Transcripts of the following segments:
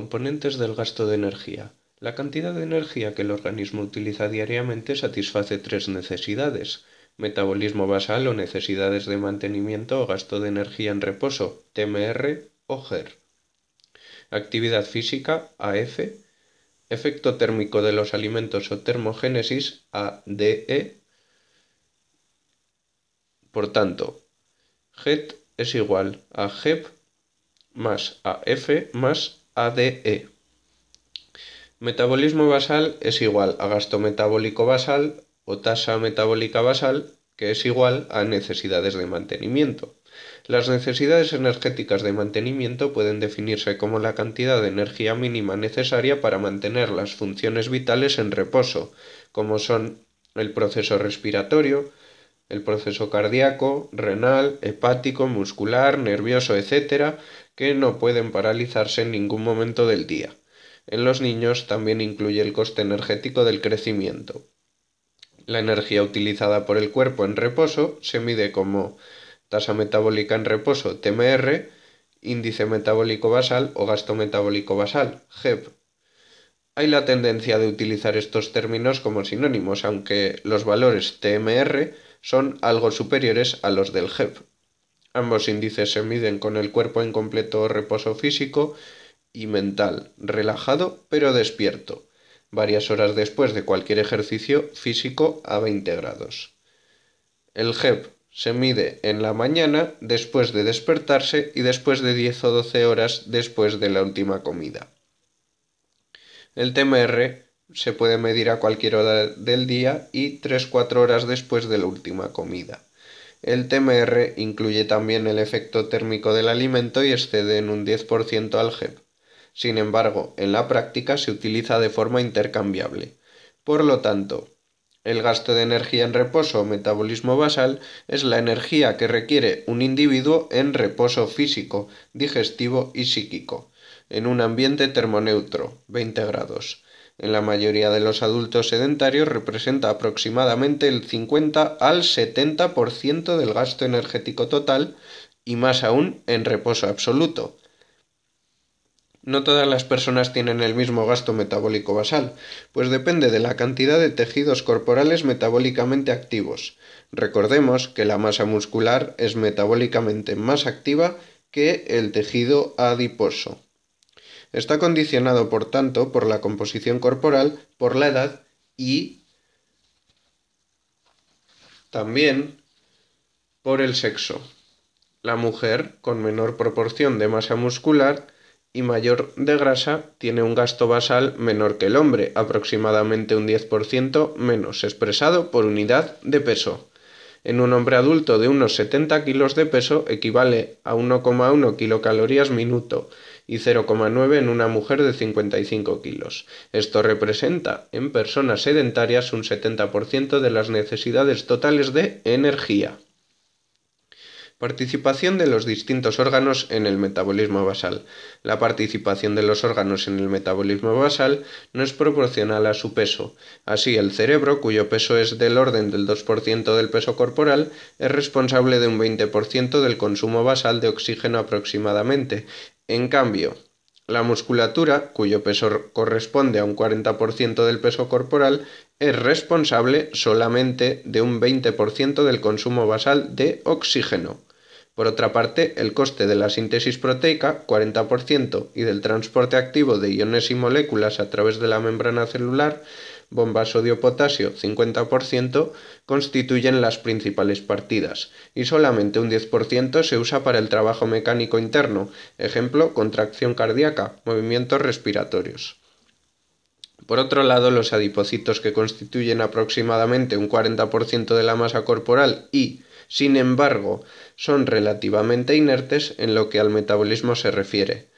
Componentes del gasto de energía. La cantidad de energía que el organismo utiliza diariamente satisface tres necesidades. Metabolismo basal o necesidades de mantenimiento o gasto de energía en reposo, TMR o GER. Actividad física, AF. Efecto térmico de los alimentos o termogénesis, ADE. Por tanto, GET es igual a GEP más AF más ADE. Metabolismo basal es igual a gasto metabólico basal o tasa metabólica basal, que es igual a necesidades de mantenimiento. Las necesidades energéticas de mantenimiento pueden definirse como la cantidad de energía mínima necesaria para mantener las funciones vitales en reposo, como son el proceso respiratorio, el proceso cardíaco, renal, hepático, muscular, nervioso, etcétera que no pueden paralizarse en ningún momento del día. En los niños también incluye el coste energético del crecimiento. La energía utilizada por el cuerpo en reposo se mide como tasa metabólica en reposo, TMR, índice metabólico basal o gasto metabólico basal, GEP. Hay la tendencia de utilizar estos términos como sinónimos, aunque los valores TMR son algo superiores a los del HEP. Ambos índices se miden con el cuerpo en completo reposo físico y mental, relajado pero despierto, varias horas después de cualquier ejercicio físico a 20 grados. El HEP se mide en la mañana después de despertarse y después de 10 o 12 horas después de la última comida. El TMR se puede medir a cualquier hora del día y 3-4 horas después de la última comida. El TMR incluye también el efecto térmico del alimento y excede en un 10% al GEP. Sin embargo, en la práctica se utiliza de forma intercambiable. Por lo tanto, el gasto de energía en reposo o metabolismo basal es la energía que requiere un individuo en reposo físico, digestivo y psíquico, en un ambiente termoneutro, 20 grados en la mayoría de los adultos sedentarios representa aproximadamente el 50 al 70% del gasto energético total y más aún en reposo absoluto. No todas las personas tienen el mismo gasto metabólico basal, pues depende de la cantidad de tejidos corporales metabólicamente activos. Recordemos que la masa muscular es metabólicamente más activa que el tejido adiposo. Está condicionado, por tanto, por la composición corporal, por la edad y también por el sexo. La mujer, con menor proporción de masa muscular y mayor de grasa, tiene un gasto basal menor que el hombre, aproximadamente un 10% menos, expresado por unidad de peso. En un hombre adulto de unos 70 kilos de peso equivale a 1,1 kilocalorías minuto y 0,9 en una mujer de 55 kilos. Esto representa en personas sedentarias un 70% de las necesidades totales de energía. Participación de los distintos órganos en el metabolismo basal. La participación de los órganos en el metabolismo basal no es proporcional a su peso. Así, el cerebro, cuyo peso es del orden del 2% del peso corporal, es responsable de un 20% del consumo basal de oxígeno aproximadamente, en cambio, la musculatura, cuyo peso corresponde a un 40% del peso corporal, es responsable solamente de un 20% del consumo basal de oxígeno. Por otra parte, el coste de la síntesis proteica, 40%, y del transporte activo de iones y moléculas a través de la membrana celular bomba sodio-potasio 50%, constituyen las principales partidas, y solamente un 10% se usa para el trabajo mecánico interno, ejemplo, contracción cardíaca, movimientos respiratorios. Por otro lado, los adipocitos que constituyen aproximadamente un 40% de la masa corporal y, sin embargo, son relativamente inertes en lo que al metabolismo se refiere.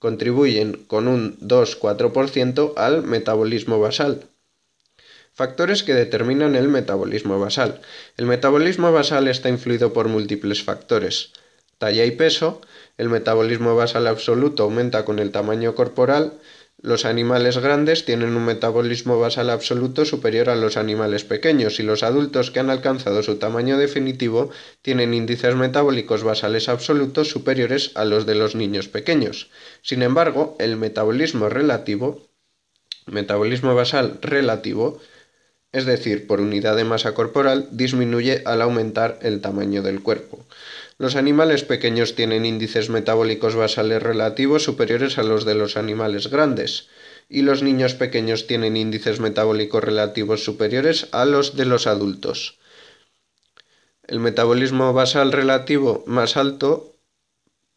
Contribuyen con un 2-4% al metabolismo basal, Factores que determinan el metabolismo basal. El metabolismo basal está influido por múltiples factores. Talla y peso, el metabolismo basal absoluto aumenta con el tamaño corporal, los animales grandes tienen un metabolismo basal absoluto superior a los animales pequeños y los adultos que han alcanzado su tamaño definitivo tienen índices metabólicos basales absolutos superiores a los de los niños pequeños. Sin embargo, el metabolismo relativo, metabolismo basal relativo, es decir, por unidad de masa corporal, disminuye al aumentar el tamaño del cuerpo. Los animales pequeños tienen índices metabólicos basales relativos superiores a los de los animales grandes, y los niños pequeños tienen índices metabólicos relativos superiores a los de los adultos. El metabolismo basal relativo más alto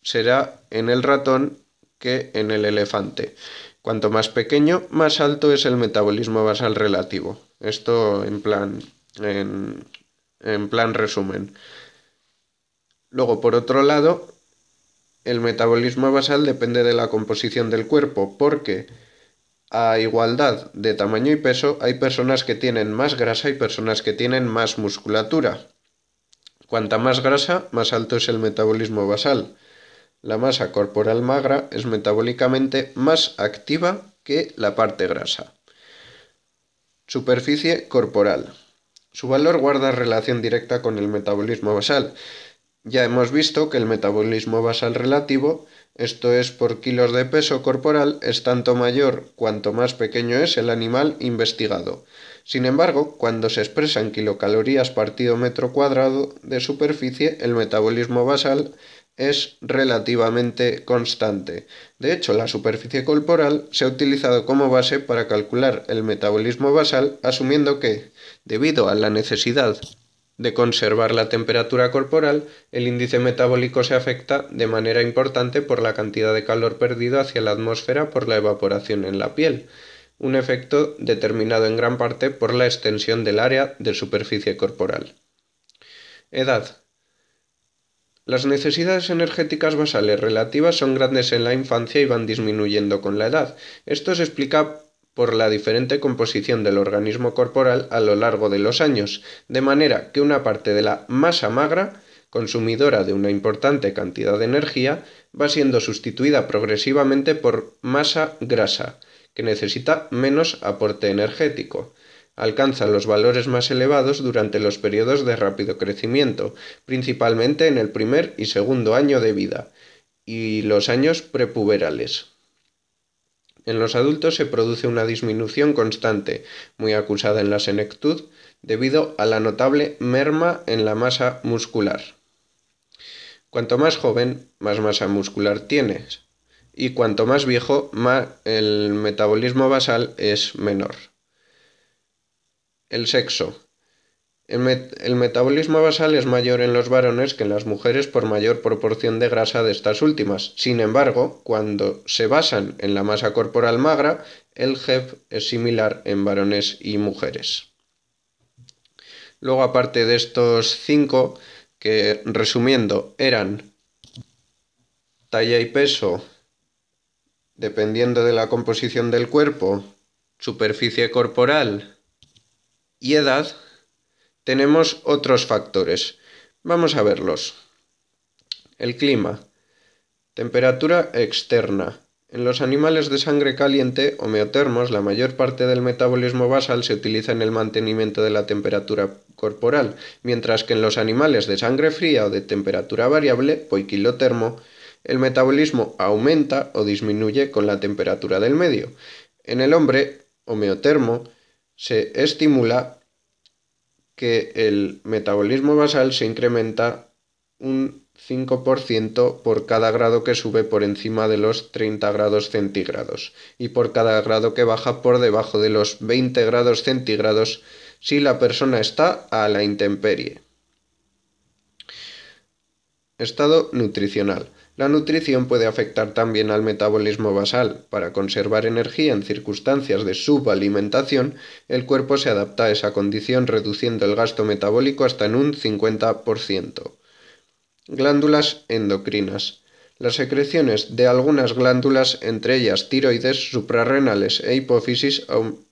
será en el ratón que en el elefante. Cuanto más pequeño, más alto es el metabolismo basal relativo. Esto en plan, en, en plan resumen. Luego, por otro lado, el metabolismo basal depende de la composición del cuerpo, porque a igualdad de tamaño y peso hay personas que tienen más grasa y personas que tienen más musculatura. Cuanta más grasa, más alto es el metabolismo basal. La masa corporal magra es metabólicamente más activa que la parte grasa. Superficie corporal. Su valor guarda relación directa con el metabolismo basal. Ya hemos visto que el metabolismo basal relativo, esto es por kilos de peso corporal, es tanto mayor cuanto más pequeño es el animal investigado. Sin embargo, cuando se expresan kilocalorías partido metro cuadrado de superficie, el metabolismo basal es relativamente constante. De hecho, la superficie corporal se ha utilizado como base para calcular el metabolismo basal, asumiendo que, debido a la necesidad de conservar la temperatura corporal, el índice metabólico se afecta de manera importante por la cantidad de calor perdido hacia la atmósfera por la evaporación en la piel, un efecto determinado en gran parte por la extensión del área de superficie corporal. Edad las necesidades energéticas basales relativas son grandes en la infancia y van disminuyendo con la edad. Esto se explica por la diferente composición del organismo corporal a lo largo de los años, de manera que una parte de la masa magra, consumidora de una importante cantidad de energía, va siendo sustituida progresivamente por masa grasa, que necesita menos aporte energético. Alcanza los valores más elevados durante los periodos de rápido crecimiento, principalmente en el primer y segundo año de vida, y los años prepuberales. En los adultos se produce una disminución constante, muy acusada en la senectud, debido a la notable merma en la masa muscular. Cuanto más joven, más masa muscular tienes, y cuanto más viejo, más el metabolismo basal es menor. El sexo. El, metabolismo basal es mayor en los varones que en las mujeres por mayor proporción de grasa de estas últimas. Sin embargo, cuando se basan en la masa corporal magra, el GEP es similar en varones y mujeres. Luego, aparte de estos cinco, que resumiendo, eran talla y peso, dependiendo de la composición del cuerpo, superficie corporal, y edad, tenemos otros factores. Vamos a verlos. El clima. Temperatura externa. En los animales de sangre caliente, homeotermos, la mayor parte del metabolismo basal se utiliza en el mantenimiento de la temperatura corporal, mientras que en los animales de sangre fría o de temperatura variable, poiquilotermo, el metabolismo aumenta o disminuye con la temperatura del medio. En el hombre, homeotermo, se estimula que el metabolismo basal se incrementa un 5% por cada grado que sube por encima de los 30 grados centígrados y por cada grado que baja por debajo de los 20 grados centígrados si la persona está a la intemperie. Estado nutricional. La nutrición puede afectar también al metabolismo basal. Para conservar energía en circunstancias de subalimentación, el cuerpo se adapta a esa condición reduciendo el gasto metabólico hasta en un 50%. Glándulas endocrinas. Las secreciones de algunas glándulas, entre ellas tiroides, suprarrenales e hipófisis,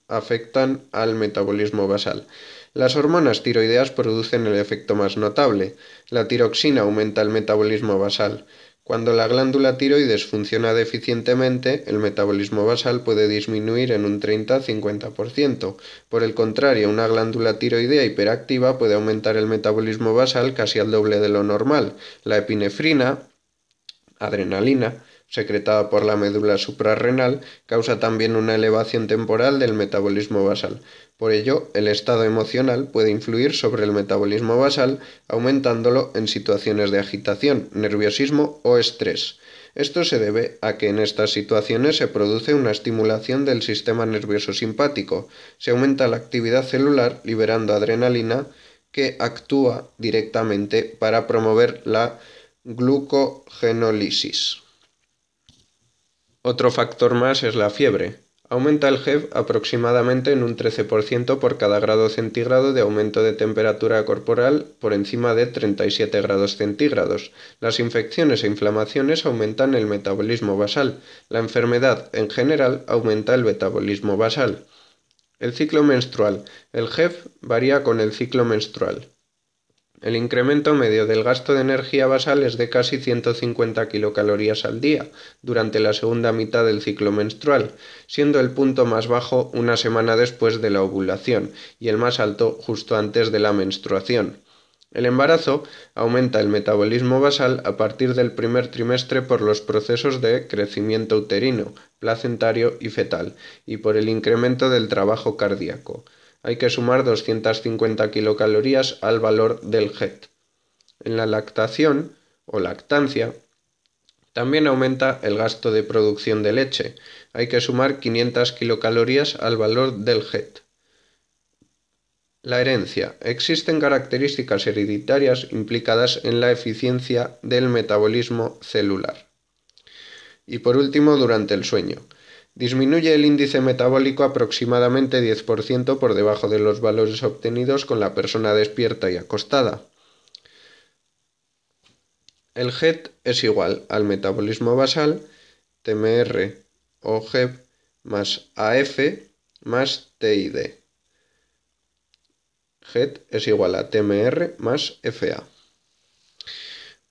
afectan al metabolismo basal. Las hormonas tiroideas producen el efecto más notable. La tiroxina aumenta el metabolismo basal. Cuando la glándula tiroides funciona deficientemente, el metabolismo basal puede disminuir en un 30-50%. Por el contrario, una glándula tiroidea hiperactiva puede aumentar el metabolismo basal casi al doble de lo normal. La epinefrina, adrenalina, secretada por la médula suprarrenal, causa también una elevación temporal del metabolismo basal. Por ello, el estado emocional puede influir sobre el metabolismo basal, aumentándolo en situaciones de agitación, nerviosismo o estrés. Esto se debe a que en estas situaciones se produce una estimulación del sistema nervioso simpático, se aumenta la actividad celular liberando adrenalina que actúa directamente para promover la glucogenólisis. Otro factor más es la fiebre. Aumenta el GEF aproximadamente en un 13% por cada grado centígrado de aumento de temperatura corporal por encima de 37 grados centígrados. Las infecciones e inflamaciones aumentan el metabolismo basal. La enfermedad, en general, aumenta el metabolismo basal. El ciclo menstrual. El GEF varía con el ciclo menstrual. El incremento medio del gasto de energía basal es de casi 150 kilocalorías al día durante la segunda mitad del ciclo menstrual, siendo el punto más bajo una semana después de la ovulación y el más alto justo antes de la menstruación. El embarazo aumenta el metabolismo basal a partir del primer trimestre por los procesos de crecimiento uterino, placentario y fetal, y por el incremento del trabajo cardíaco hay que sumar 250 kilocalorías al valor del GET. En la lactación o lactancia también aumenta el gasto de producción de leche, hay que sumar 500 kilocalorías al valor del jet La herencia. Existen características hereditarias implicadas en la eficiencia del metabolismo celular. Y por último, durante el sueño. Disminuye el índice metabólico aproximadamente 10% por debajo de los valores obtenidos con la persona despierta y acostada. El GET es igual al metabolismo basal TMR o GEP más AF más TID. GET es igual a TMR más FA.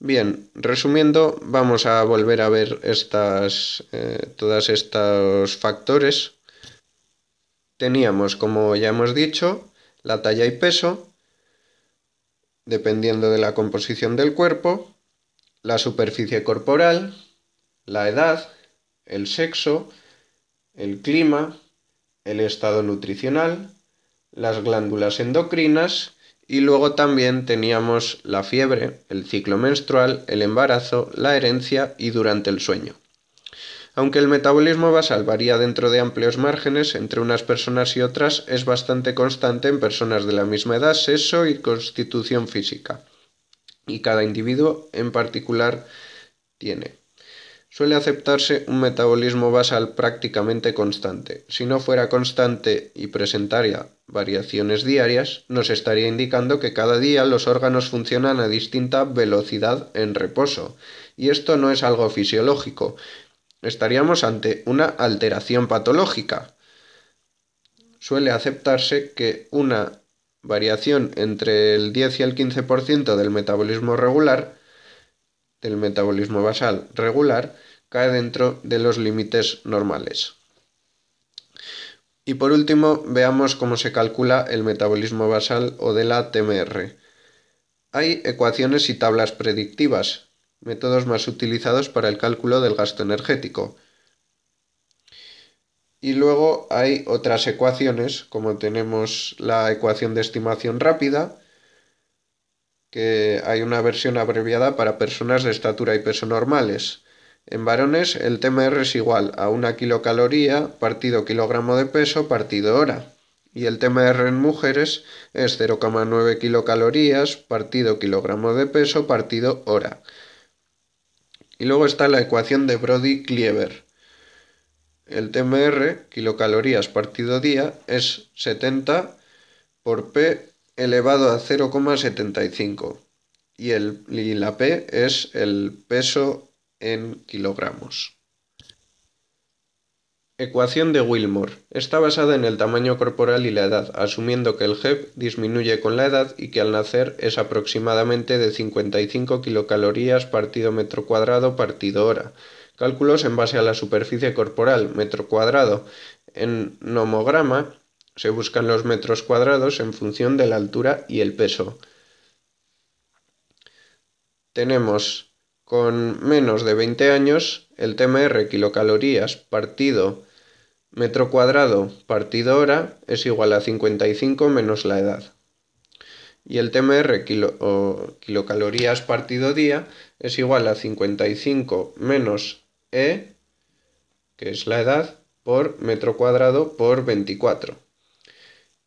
Bien, resumiendo, vamos a volver a ver estas, eh, todos estos factores. Teníamos, como ya hemos dicho, la talla y peso, dependiendo de la composición del cuerpo, la superficie corporal, la edad, el sexo, el clima, el estado nutricional, las glándulas endocrinas y luego también teníamos la fiebre, el ciclo menstrual, el embarazo, la herencia y durante el sueño. Aunque el metabolismo basal varía dentro de amplios márgenes entre unas personas y otras, es bastante constante en personas de la misma edad, sexo y constitución física. Y cada individuo en particular tiene. Suele aceptarse un metabolismo basal prácticamente constante. Si no fuera constante y presentaría variaciones diarias, nos estaría indicando que cada día los órganos funcionan a distinta velocidad en reposo. Y esto no es algo fisiológico. Estaríamos ante una alteración patológica. Suele aceptarse que una variación entre el 10 y el 15% del metabolismo regular del metabolismo basal regular cae dentro de los límites normales. Y por último, veamos cómo se calcula el metabolismo basal o de la TMR. Hay ecuaciones y tablas predictivas, métodos más utilizados para el cálculo del gasto energético. Y luego hay otras ecuaciones, como tenemos la ecuación de estimación rápida, que hay una versión abreviada para personas de estatura y peso normales. En varones el TMR es igual a una kilocaloría partido kilogramo de peso partido hora. Y el TMR en mujeres es 0,9 kilocalorías partido kilogramo de peso partido hora. Y luego está la ecuación de Brody-Klieber. El TMR, kilocalorías partido día, es 70 por P elevado a 0,75 y, el, la P es el peso en kilogramos. Ecuación de Wilmore. Está basada en el tamaño corporal y la edad, asumiendo que el gep disminuye con la edad y que al nacer es aproximadamente de 55 kilocalorías partido metro cuadrado partido hora. Cálculos en base a la superficie corporal metro cuadrado en nomograma se buscan los metros cuadrados en función de la altura y el peso. Tenemos con menos de 20 años el TMR kilocalorías partido metro cuadrado partido hora es igual a 55 menos la edad. Y el TMR kilocalorías partido día es igual a 55 menos E, que es la edad, por metro cuadrado por 24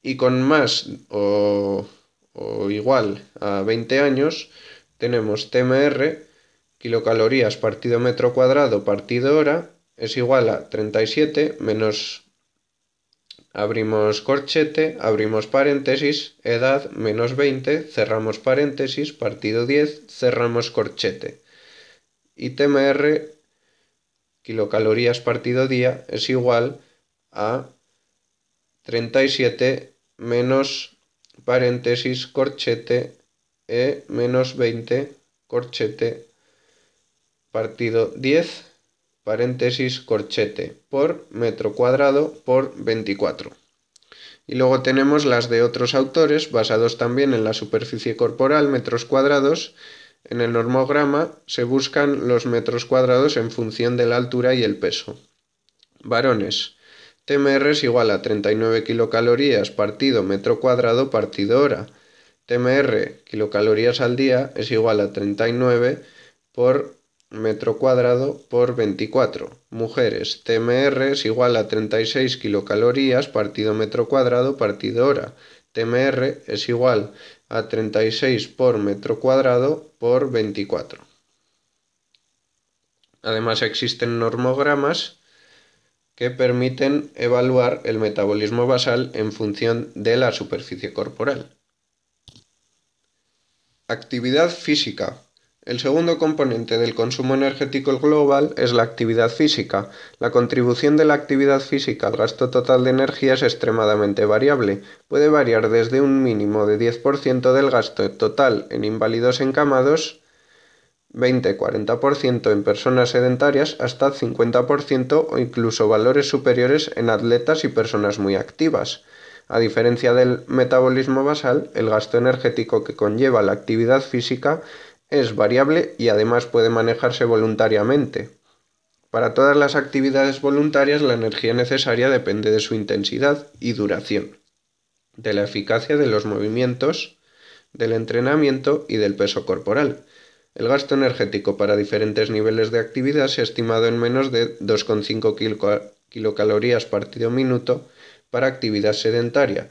y con más o, igual a 20 años tenemos TMR, kilocalorías partido metro cuadrado partido hora, es igual a 37 menos abrimos corchete, abrimos paréntesis, edad menos 20, cerramos paréntesis, partido 10, cerramos corchete. Y TMR, kilocalorías partido día, es igual a 37 menos paréntesis corchete e menos 20 corchete partido 10 paréntesis corchete por metro cuadrado por 24. Y luego tenemos las de otros autores basados también en la superficie corporal, metros cuadrados. En el normograma se buscan los metros cuadrados en función de la altura y el peso. Varones, TMR es igual a 39 kilocalorías partido metro cuadrado partido hora. TMR kilocalorías al día es igual a 39 por metro cuadrado por 24. Mujeres, TMR es igual a 36 kilocalorías partido metro cuadrado partido hora. TMR es igual a 36 por metro cuadrado por 24. Además existen normogramas que permiten evaluar el metabolismo basal en función de la superficie corporal. Actividad física. El segundo componente del consumo energético global es la actividad física. La contribución de la actividad física al gasto total de energía es extremadamente variable. Puede variar desde un mínimo de 10% del gasto total en inválidos encamados 20-40% en personas sedentarias hasta 50% o incluso valores superiores en atletas y personas muy activas. A diferencia del metabolismo basal, el gasto energético que conlleva la actividad física es variable y además puede manejarse voluntariamente. Para todas las actividades voluntarias la energía necesaria depende de su intensidad y duración, de la eficacia de los movimientos, del entrenamiento y del peso corporal. El gasto energético para diferentes niveles de actividad se ha estimado en menos de 2,5 kilocalorías partido minuto para actividad sedentaria,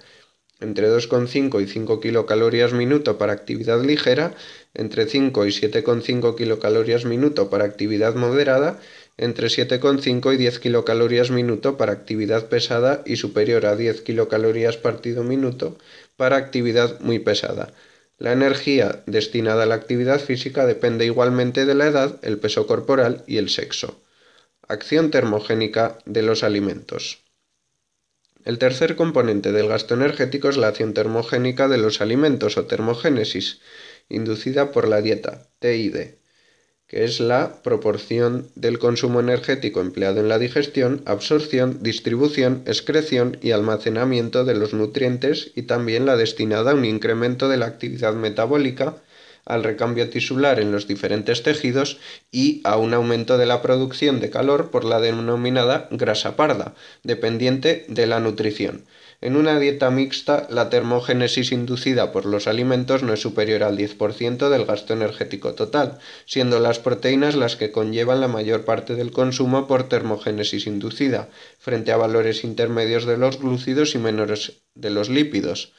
entre 2,5 y 5 kilocalorías minuto para actividad ligera, entre 5 y 7,5 kilocalorías minuto para actividad moderada, entre 7,5 y 10 kilocalorías minuto para actividad pesada y superior a 10 kilocalorías partido minuto para actividad muy pesada. La energía destinada a la actividad física depende igualmente de la edad, el peso corporal y el sexo. Acción termogénica de los alimentos. El tercer componente del gasto energético es la acción termogénica de los alimentos o termogénesis, inducida por la dieta, TID que es la proporción del consumo energético empleado en la digestión, absorción, distribución, excreción y almacenamiento de los nutrientes y también la destinada a un incremento de la actividad metabólica, al recambio tisular en los diferentes tejidos y a un aumento de la producción de calor por la denominada grasa parda, dependiente de la nutrición. En una dieta mixta, la termogénesis inducida por los alimentos no es superior al 10% del gasto energético total, siendo las proteínas las que conllevan la mayor parte del consumo por termogénesis inducida, frente a valores intermedios de los glúcidos y menores de los lípidos.